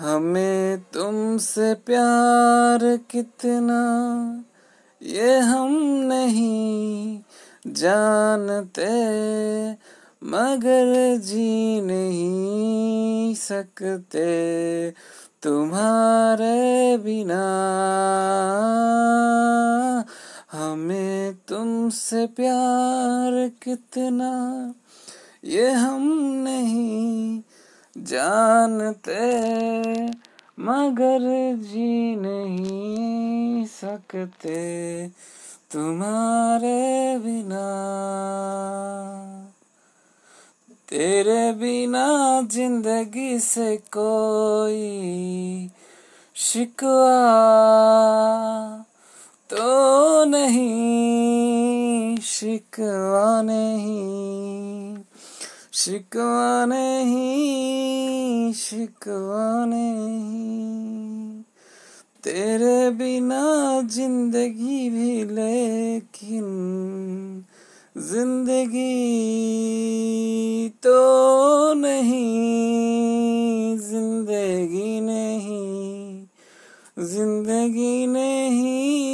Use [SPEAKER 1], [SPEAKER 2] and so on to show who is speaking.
[SPEAKER 1] हमें तुमसे प्यार कितना ये हम नहीं जानते मगर जी नहीं सकते तुम्हारे बिना हमें तुमसे प्यार कितना ये हम नहीं जानते मगर जी नहीं सकते तुम्हारे बिना तेरे बिना जिंदगी से कोई शिकवा तो नहीं शिकवा नहीं शिकवा नहीं शिकवा नहीं तेरे बिना जिंदगी भी लेकिन जिंदगी तो नहीं जिंदगी नहीं जिंदगी नहीं